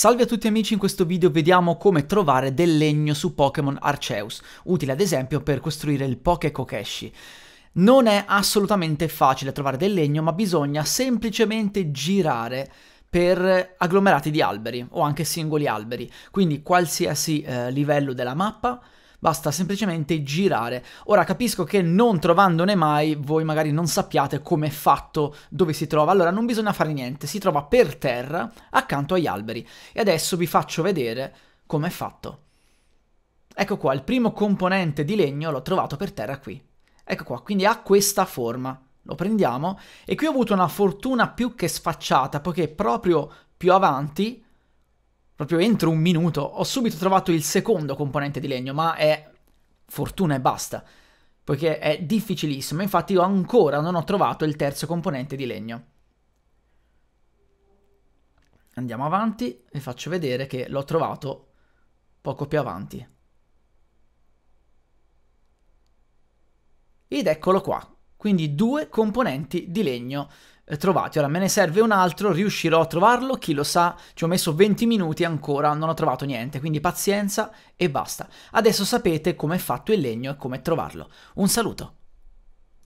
Salve a tutti amici, in questo video vediamo come trovare del legno su Pokémon Arceus, utile ad esempio per costruire il Poké Kokeshi. Non è assolutamente facile trovare del legno, ma bisogna semplicemente girare per agglomerati di alberi o anche singoli alberi, quindi qualsiasi eh, livello della mappa basta semplicemente girare. Ora capisco che non trovandone mai voi magari non sappiate come è fatto, dove si trova, allora non bisogna fare niente, si trova per terra accanto agli alberi e adesso vi faccio vedere come è fatto. Ecco qua, il primo componente di legno l'ho trovato per terra qui. Ecco qua, quindi ha questa forma. Lo prendiamo e qui ho avuto una fortuna più che sfacciata poiché proprio più avanti proprio entro un minuto, ho subito trovato il secondo componente di legno, ma è fortuna e basta, poiché è difficilissimo, infatti io ancora non ho trovato il terzo componente di legno. Andiamo avanti, e faccio vedere che l'ho trovato poco più avanti. Ed eccolo qua, quindi due componenti di legno eh, trovati. Ora me ne serve un altro, riuscirò a trovarlo, chi lo sa, ci ho messo 20 minuti ancora, non ho trovato niente, quindi pazienza e basta. Adesso sapete come è fatto il legno e come trovarlo. Un saluto.